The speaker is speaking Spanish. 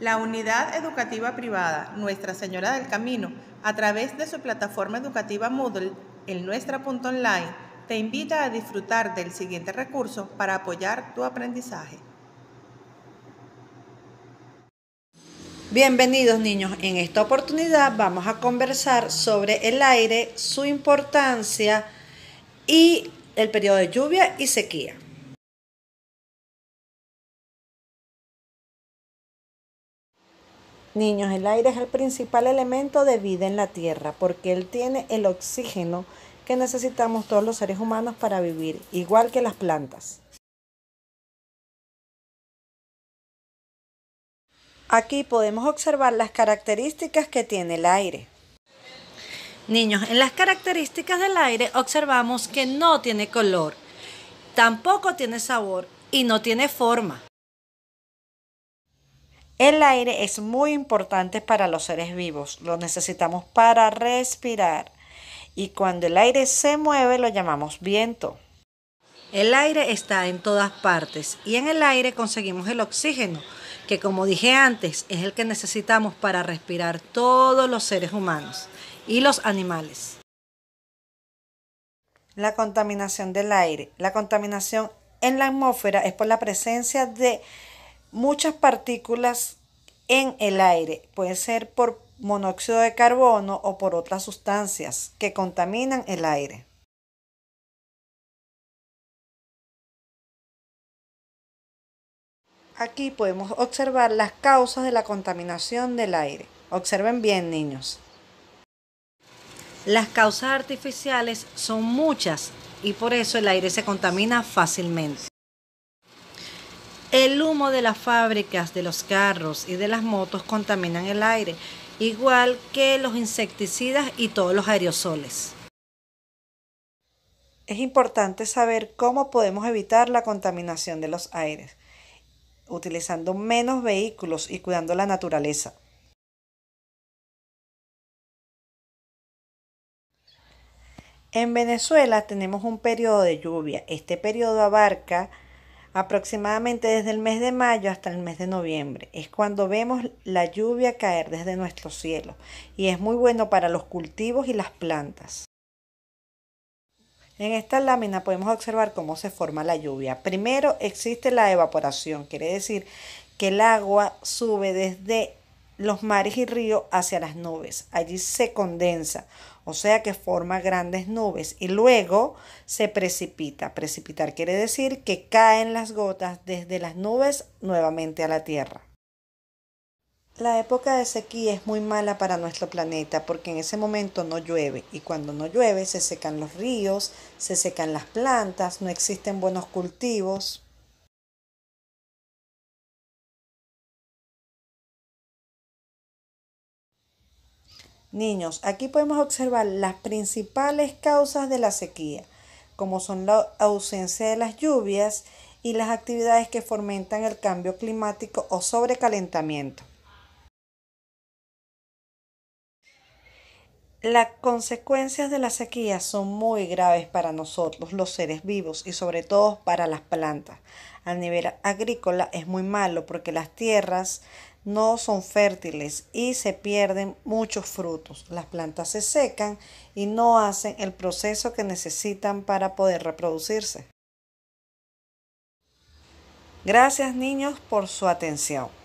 La unidad educativa privada Nuestra Señora del Camino, a través de su plataforma educativa Moodle, Punto nuestra.online, te invita a disfrutar del siguiente recurso para apoyar tu aprendizaje. Bienvenidos niños, en esta oportunidad vamos a conversar sobre el aire, su importancia y el periodo de lluvia y sequía. Niños, el aire es el principal elemento de vida en la Tierra porque él tiene el oxígeno que necesitamos todos los seres humanos para vivir, igual que las plantas. Aquí podemos observar las características que tiene el aire. Niños, en las características del aire observamos que no tiene color, tampoco tiene sabor y no tiene forma. El aire es muy importante para los seres vivos, lo necesitamos para respirar y cuando el aire se mueve lo llamamos viento. El aire está en todas partes y en el aire conseguimos el oxígeno, que como dije antes es el que necesitamos para respirar todos los seres humanos y los animales. La contaminación del aire. La contaminación en la atmósfera es por la presencia de muchas partículas en el aire. Puede ser por monóxido de carbono o por otras sustancias que contaminan el aire. Aquí podemos observar las causas de la contaminación del aire. Observen bien, niños. Las causas artificiales son muchas y por eso el aire se contamina fácilmente. El humo de las fábricas, de los carros y de las motos contaminan el aire, igual que los insecticidas y todos los aerosoles. Es importante saber cómo podemos evitar la contaminación de los aires, utilizando menos vehículos y cuidando la naturaleza. En Venezuela tenemos un periodo de lluvia. Este periodo abarca aproximadamente desde el mes de mayo hasta el mes de noviembre. Es cuando vemos la lluvia caer desde nuestro cielo y es muy bueno para los cultivos y las plantas. En esta lámina podemos observar cómo se forma la lluvia. Primero existe la evaporación, quiere decir que el agua sube desde los mares y ríos hacia las nubes. Allí se condensa, o sea que forma grandes nubes y luego se precipita. Precipitar quiere decir que caen las gotas desde las nubes nuevamente a la tierra. La época de sequía es muy mala para nuestro planeta porque en ese momento no llueve y cuando no llueve se secan los ríos, se secan las plantas, no existen buenos cultivos. Niños, aquí podemos observar las principales causas de la sequía, como son la ausencia de las lluvias y las actividades que fomentan el cambio climático o sobrecalentamiento. Las consecuencias de la sequía son muy graves para nosotros, los seres vivos, y sobre todo para las plantas. A nivel agrícola es muy malo porque las tierras no son fértiles y se pierden muchos frutos. Las plantas se secan y no hacen el proceso que necesitan para poder reproducirse. Gracias niños por su atención.